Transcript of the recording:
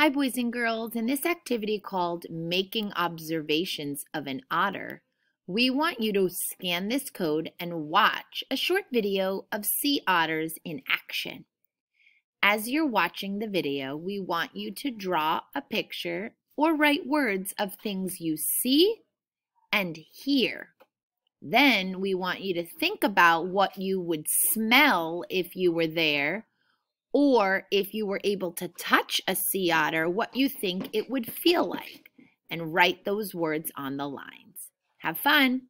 Hi, boys and girls. In this activity called Making Observations of an Otter, we want you to scan this code and watch a short video of sea otters in action. As you're watching the video, we want you to draw a picture or write words of things you see and hear. Then we want you to think about what you would smell if you were there or if you were able to touch a sea otter, what you think it would feel like, and write those words on the lines. Have fun!